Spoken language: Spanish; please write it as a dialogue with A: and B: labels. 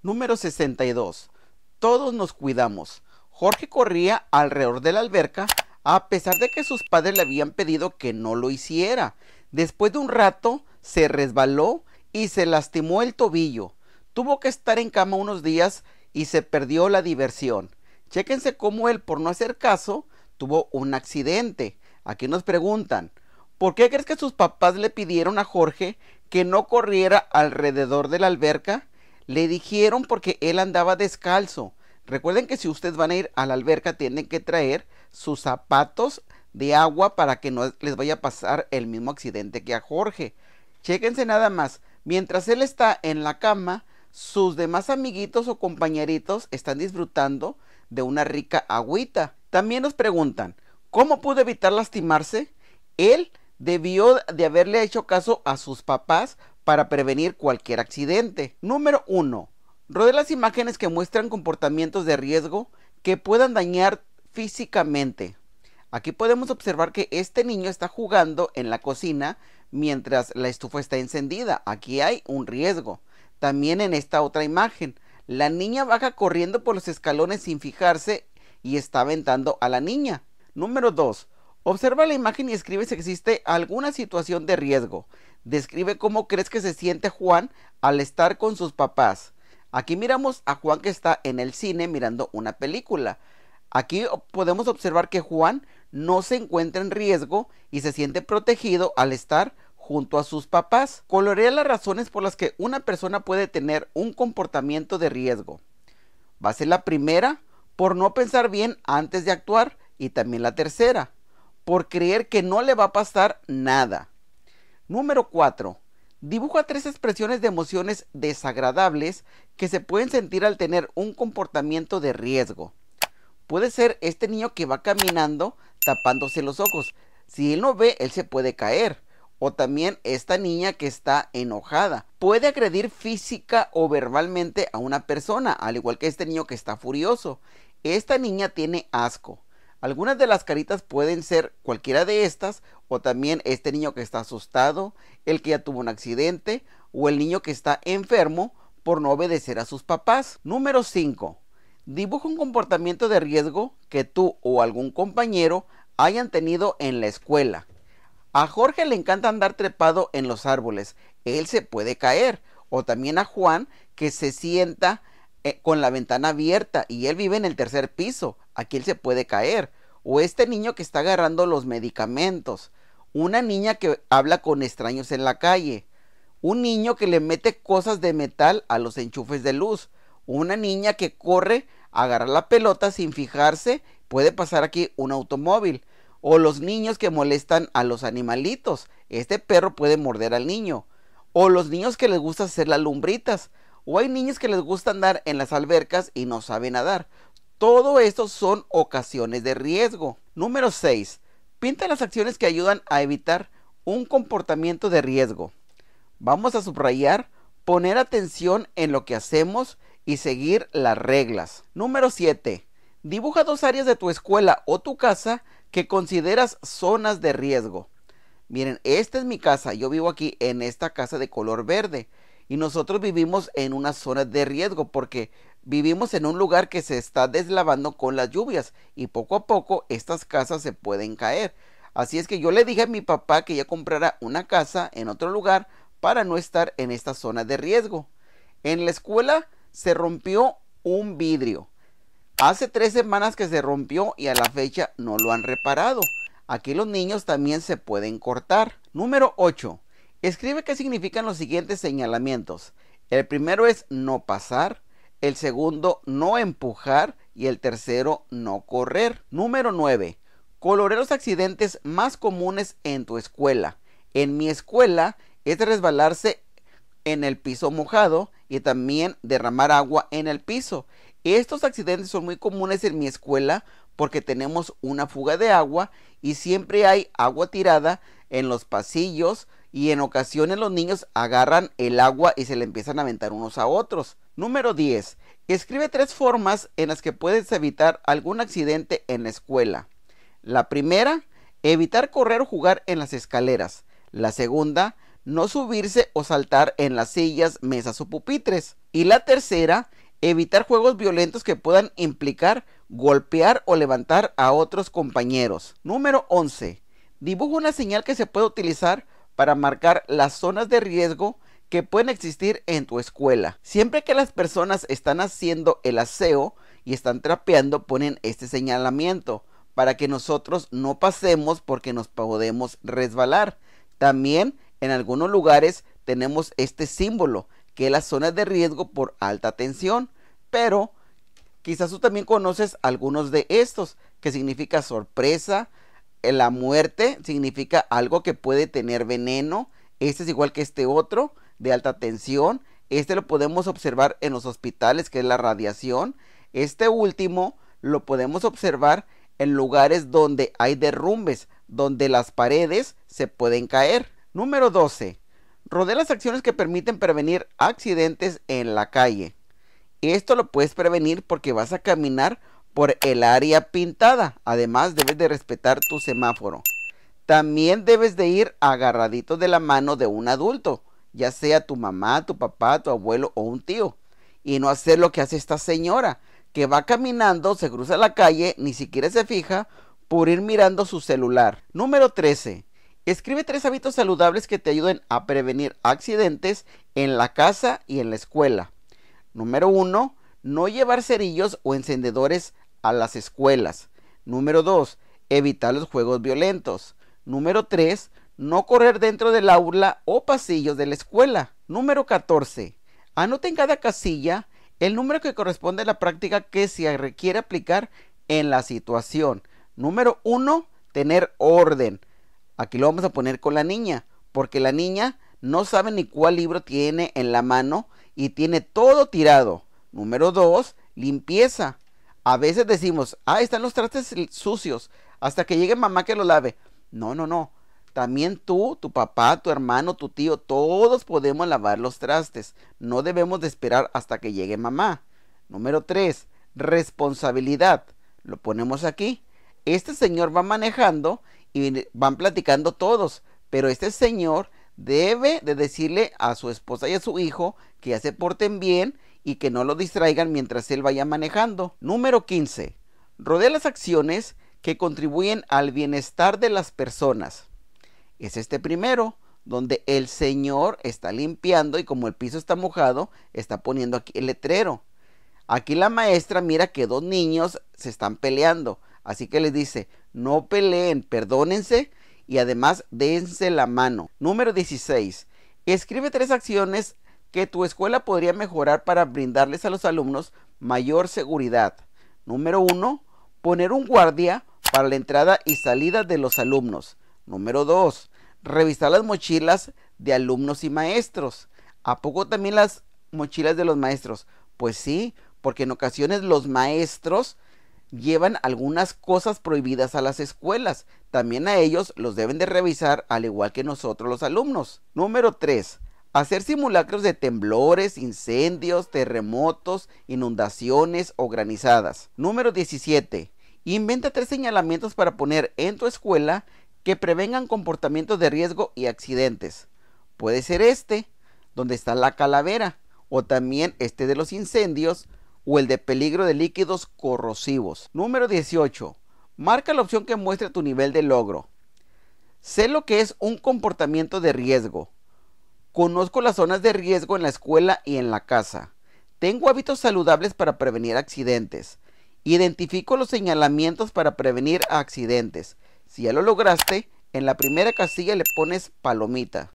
A: Número 62. Todos nos cuidamos. Jorge corría alrededor de la alberca a pesar de que sus padres le habían pedido que no lo hiciera. Después de un rato se resbaló y se lastimó el tobillo. Tuvo que estar en cama unos días y se perdió la diversión. Chéquense cómo él, por no hacer caso, tuvo un accidente. Aquí nos preguntan, ¿por qué crees que sus papás le pidieron a Jorge que no corriera alrededor de la alberca le dijeron porque él andaba descalzo. Recuerden que si ustedes van a ir a la alberca tienen que traer sus zapatos de agua para que no les vaya a pasar el mismo accidente que a Jorge. Chéquense nada más. Mientras él está en la cama, sus demás amiguitos o compañeritos están disfrutando de una rica agüita. También nos preguntan, ¿cómo pudo evitar lastimarse? Él debió de haberle hecho caso a sus papás para prevenir cualquier accidente. Número 1. Rodea las imágenes que muestran comportamientos de riesgo que puedan dañar físicamente. Aquí podemos observar que este niño está jugando en la cocina mientras la estufa está encendida. Aquí hay un riesgo. También en esta otra imagen, la niña baja corriendo por los escalones sin fijarse y está aventando a la niña. Número 2. Observa la imagen y escribe si existe alguna situación de riesgo. Describe cómo crees que se siente Juan al estar con sus papás. Aquí miramos a Juan que está en el cine mirando una película. Aquí podemos observar que Juan no se encuentra en riesgo y se siente protegido al estar junto a sus papás. Colorea las razones por las que una persona puede tener un comportamiento de riesgo. Va a ser la primera, por no pensar bien antes de actuar, y también la tercera, por creer que no le va a pasar nada. Número 4. Dibuja tres expresiones de emociones desagradables que se pueden sentir al tener un comportamiento de riesgo. Puede ser este niño que va caminando tapándose los ojos. Si él no ve, él se puede caer. O también esta niña que está enojada. Puede agredir física o verbalmente a una persona, al igual que este niño que está furioso. Esta niña tiene asco. Algunas de las caritas pueden ser cualquiera de estas o también este niño que está asustado, el que ya tuvo un accidente o el niño que está enfermo por no obedecer a sus papás. Número 5. Dibuja un comportamiento de riesgo que tú o algún compañero hayan tenido en la escuela. A Jorge le encanta andar trepado en los árboles. Él se puede caer. O también a Juan que se sienta eh, con la ventana abierta y él vive en el tercer piso. Aquí él se puede caer. O este niño que está agarrando los medicamentos. Una niña que habla con extraños en la calle. Un niño que le mete cosas de metal a los enchufes de luz. Una niña que corre, agarra la pelota sin fijarse. Puede pasar aquí un automóvil. O los niños que molestan a los animalitos. Este perro puede morder al niño. O los niños que les gusta hacer las lumbritas. O hay niños que les gusta andar en las albercas y no saben nadar. Todo esto son ocasiones de riesgo. Número 6. Pinta las acciones que ayudan a evitar un comportamiento de riesgo. Vamos a subrayar, poner atención en lo que hacemos y seguir las reglas. Número 7. Dibuja dos áreas de tu escuela o tu casa que consideras zonas de riesgo. Miren, esta es mi casa, yo vivo aquí en esta casa de color verde. Y nosotros vivimos en una zona de riesgo porque vivimos en un lugar que se está deslavando con las lluvias y poco a poco estas casas se pueden caer. Así es que yo le dije a mi papá que ya comprara una casa en otro lugar para no estar en esta zona de riesgo. En la escuela se rompió un vidrio. Hace tres semanas que se rompió y a la fecha no lo han reparado. Aquí los niños también se pueden cortar. Número 8. Escribe qué significan los siguientes señalamientos. El primero es no pasar, el segundo no empujar y el tercero no correr. Número 9. Colorea los accidentes más comunes en tu escuela. En mi escuela es resbalarse en el piso mojado y también derramar agua en el piso. Estos accidentes son muy comunes en mi escuela porque tenemos una fuga de agua y siempre hay agua tirada en los pasillos, y en ocasiones los niños agarran el agua y se le empiezan a aventar unos a otros. Número 10. Escribe tres formas en las que puedes evitar algún accidente en la escuela. La primera, evitar correr o jugar en las escaleras. La segunda, no subirse o saltar en las sillas, mesas o pupitres. Y la tercera, evitar juegos violentos que puedan implicar golpear o levantar a otros compañeros. Número 11. Dibuja una señal que se puede utilizar para marcar las zonas de riesgo que pueden existir en tu escuela. Siempre que las personas están haciendo el aseo y están trapeando, ponen este señalamiento para que nosotros no pasemos porque nos podemos resbalar. También en algunos lugares tenemos este símbolo, que es las zonas de riesgo por alta tensión. Pero quizás tú también conoces algunos de estos, que significa sorpresa, eh, la muerte significa algo que puede tener veneno. Este es igual que este otro, de alta tensión. Este lo podemos observar en los hospitales, que es la radiación. Este último lo podemos observar en lugares donde hay derrumbes, donde las paredes se pueden caer. Número 12. Rodea las acciones que permiten prevenir accidentes en la calle. Esto lo puedes prevenir porque vas a caminar por el área pintada. Además, debes de respetar tu semáforo. También debes de ir agarradito de la mano de un adulto, ya sea tu mamá, tu papá, tu abuelo o un tío. Y no hacer lo que hace esta señora, que va caminando, se cruza la calle, ni siquiera se fija por ir mirando su celular. Número 13. Escribe tres hábitos saludables que te ayuden a prevenir accidentes en la casa y en la escuela. Número 1. No llevar cerillos o encendedores las escuelas. Número 2. Evitar los juegos violentos. Número 3. No correr dentro del aula o pasillos de la escuela. Número 14. Anote en cada casilla el número que corresponde a la práctica que se requiere aplicar en la situación. Número 1. Tener orden. Aquí lo vamos a poner con la niña, porque la niña no sabe ni cuál libro tiene en la mano y tiene todo tirado. Número 2. Limpieza. A veces decimos, ah, están los trastes sucios, hasta que llegue mamá que lo lave. No, no, no. También tú, tu papá, tu hermano, tu tío, todos podemos lavar los trastes. No debemos de esperar hasta que llegue mamá. Número 3. Responsabilidad. Lo ponemos aquí. Este señor va manejando y van platicando todos, pero este señor debe de decirle a su esposa y a su hijo que ya se porten bien y que no lo distraigan mientras él vaya manejando. Número 15. Rodea las acciones que contribuyen al bienestar de las personas. Es este primero, donde el Señor está limpiando y como el piso está mojado, está poniendo aquí el letrero. Aquí la maestra mira que dos niños se están peleando, así que les dice, no peleen, perdónense y además dense la mano. Número 16. Escribe tres acciones que tu escuela podría mejorar para brindarles a los alumnos mayor seguridad. Número 1. Poner un guardia para la entrada y salida de los alumnos. Número 2. Revisar las mochilas de alumnos y maestros. ¿A poco también las mochilas de los maestros? Pues sí, porque en ocasiones los maestros llevan algunas cosas prohibidas a las escuelas. También a ellos los deben de revisar al igual que nosotros los alumnos. Número 3 hacer simulacros de temblores, incendios, terremotos, inundaciones o granizadas. Número 17. Inventa tres señalamientos para poner en tu escuela que prevengan comportamientos de riesgo y accidentes. Puede ser este, donde está la calavera, o también este de los incendios, o el de peligro de líquidos corrosivos. Número 18. Marca la opción que muestre tu nivel de logro. Sé lo que es un comportamiento de riesgo. Conozco las zonas de riesgo en la escuela y en la casa. Tengo hábitos saludables para prevenir accidentes. Identifico los señalamientos para prevenir accidentes. Si ya lo lograste, en la primera casilla le pones palomita.